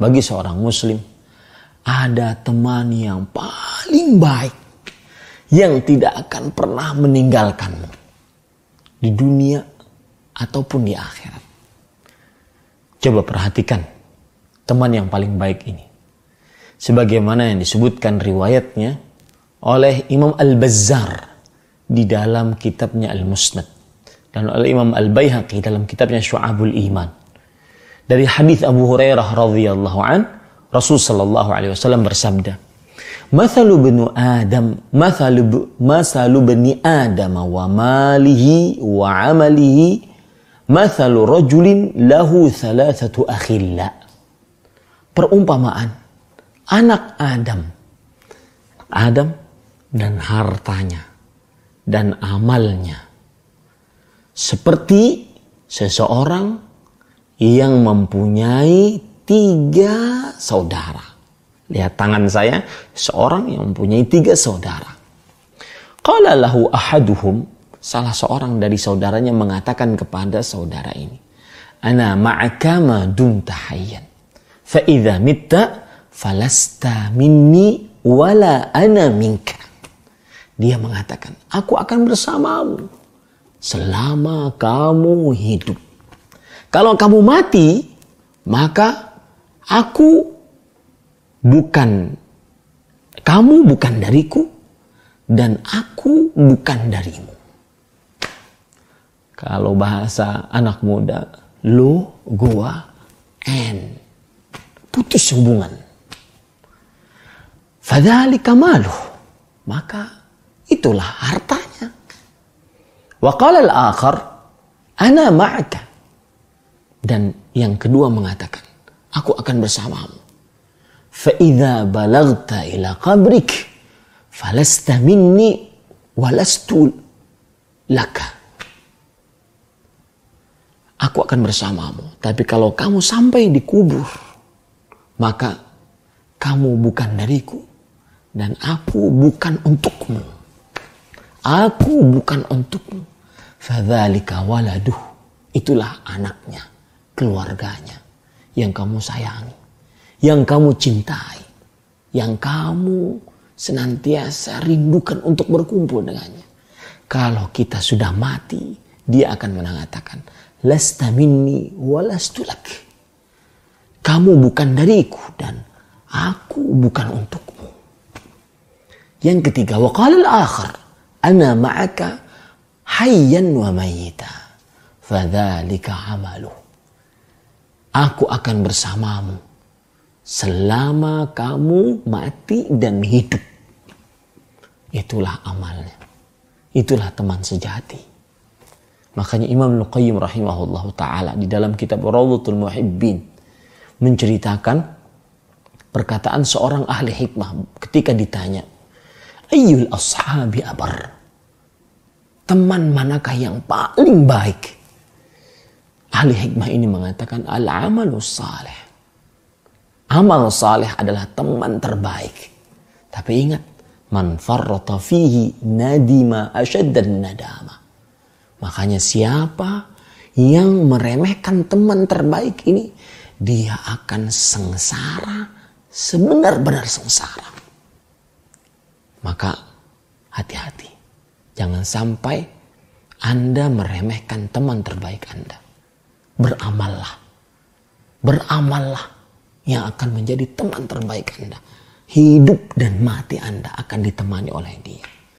bagi seorang muslim ada teman yang paling baik yang tidak akan pernah meninggalkanmu di dunia ataupun di akhirat. Coba perhatikan teman yang paling baik ini. Sebagaimana yang disebutkan riwayatnya oleh Imam Al-Bazzar di dalam kitabnya Al-Musnad dan oleh Imam al bayhaqi dalam kitabnya Syu'abul Iman dari hadis Abu Hurairah radhiyallahu an Rasul sallallahu alaihi wasallam bersabda Mathalu benu Adam, mathalu, mathalu bani Adam wa malihi wa amalihi, mathalu rajulin lahu thalathatu akhilla. Perumpamaan, anak Adam, Adam dan hartanya dan amalnya. Seperti seseorang yang mempunyai tiga saudara. Lihat tangan saya, seorang yang mempunyai tiga saudara. Qala lahu ahaduhum, salah seorang dari saudaranya mengatakan kepada saudara ini, "Ana ma'aka ma dumta hayyan. Fa'idha mitta falasta minni wala ana minka." Dia mengatakan, "Aku akan bersamamu selama kamu hidup." Kalau kamu mati, maka aku bukan kamu bukan dariku dan aku bukan darimu. Kalau bahasa anak muda, lo, gua, and putus hubungan. Fadali kamalu, Maka itulah hartanya. Wa al-akhar, ana ma'aka. Dan yang kedua mengatakan, aku akan bersamamu. Fa'idha balagta ila qabrik falasta minni walastu laka. Aku akan bersamamu. Tapi kalau kamu sampai di kubur, maka kamu bukan dariku. Dan aku bukan untukmu. Aku bukan untukmu. Fadhalika waladuh. Itulah anaknya keluarganya yang kamu sayangi, yang kamu cintai, yang kamu senantiasa rindukan untuk berkumpul dengannya. Kalau kita sudah mati, dia akan mengatakan, lestamini minni Kamu bukan dariku dan aku bukan untukmu. Yang ketiga, waqala al-akhir, ana ma'aka hayyan wa mayyita. Fadhalika amaluh aku akan bersamamu selama kamu mati dan hidup. Itulah amalnya. Itulah teman sejati. Makanya Imam Luqayyim rahimahullah ta'ala di dalam kitab Rawdatul Muhibbin menceritakan perkataan seorang ahli hikmah ketika ditanya, Ayyul ashabi abar? Teman manakah yang paling baik? Ahli hikmah ini mengatakan al-amalu salih. Amal saleh adalah teman terbaik. Tapi ingat, man farrata fihi nadima asyaddan nadama. Makanya siapa yang meremehkan teman terbaik ini, dia akan sengsara, sebenar-benar sengsara. Maka hati-hati. Jangan sampai Anda meremehkan teman terbaik Anda beramallah. Beramallah yang akan menjadi teman terbaik Anda. Hidup dan mati Anda akan ditemani oleh dia.